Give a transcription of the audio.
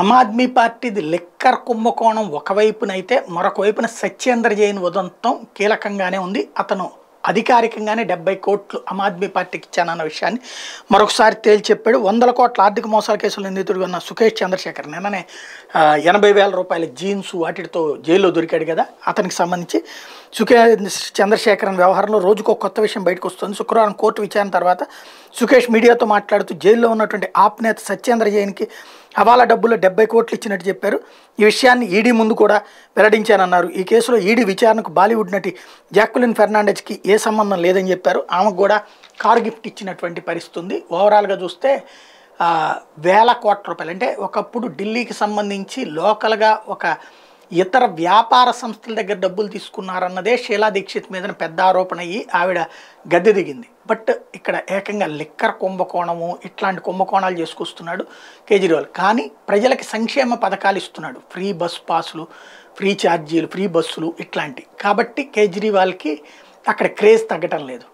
ఆమ్ ఆద్మీ పార్టీది లిక్కర్ కుంభకోణం ఒకవైపునైతే మరొక వైపున సత్యేంద్ర జైన్ ఉదంతం కీలకంగానే ఉంది అతను అధికారికంగానే డెబ్బై కోట్లు ఆమ్ ఆద్మీ పార్టీకి ఇచ్చానన్న విషయాన్ని మరొకసారి తేల్చి చెప్పాడు వందల కోట్ల ఆర్థిక మోసాల కేసుల నిందితుడిగా ఉన్న సుఖేష్ చంద్రశేఖర్ నిన్ననే ఎనభై వేల రూపాయల జీన్స్ వాటితో జైల్లో దొరికాడు కదా అతనికి సంబంధించి సుకే చంద్రశేఖరన్ వ్యవహారంలో రోజుకో కొత్త విషయం బయటకు వస్తుంది శుక్రవారం కోర్టు విచారణ తర్వాత సుకేష్ మీడియాతో మాట్లాడుతూ జైల్లో ఉన్నటువంటి ఆప్ నేత సత్యేంద్ర జైన్కి హవాలా డబ్బులు డెబ్బై కోట్లు ఇచ్చినట్టు చెప్పారు ఈ విషయాన్ని ఈడీ ముందు కూడా వెల్లడించానన్నారు ఈ కేసులో ఈడీ విచారణకు బాలీవుడ్ నటి జాక్యులిన్ ఫెర్నాండెజ్కి ఏ సంబంధం లేదని చెప్పారు ఆమెకు కూడా కార్ గిఫ్ట్ ఇచ్చినటువంటి పరిస్థితి ఉంది ఓవరాల్గా చూస్తే వేల కోట్ల రూపాయలు అంటే ఒకప్పుడు ఢిల్లీకి సంబంధించి లోకల్గా ఒక ఇతర వ్యాపార సంస్థల దగ్గర డబ్బులు తీసుకున్నారన్నదే షీలా దీక్షిత్ మీద పెద్ద ఆరోపణ అయ్యి ఆవిడ గద్దె దిగింది బట్ ఇక్కడ ఏకంగా లిక్కర్ కుంభకోణము ఇట్లాంటి కుంభకోణాలు చేసుకొస్తున్నాడు కేజ్రీవాల్ కానీ ప్రజలకి సంక్షేమ పథకాలు ఇస్తున్నాడు ఫ్రీ బస్ పాసులు ఫ్రీ ఛార్జీలు ఫ్రీ బస్సులు ఇట్లాంటి కాబట్టి కేజ్రీవాల్కి అక్కడ క్రేజ్ తగ్గటం లేదు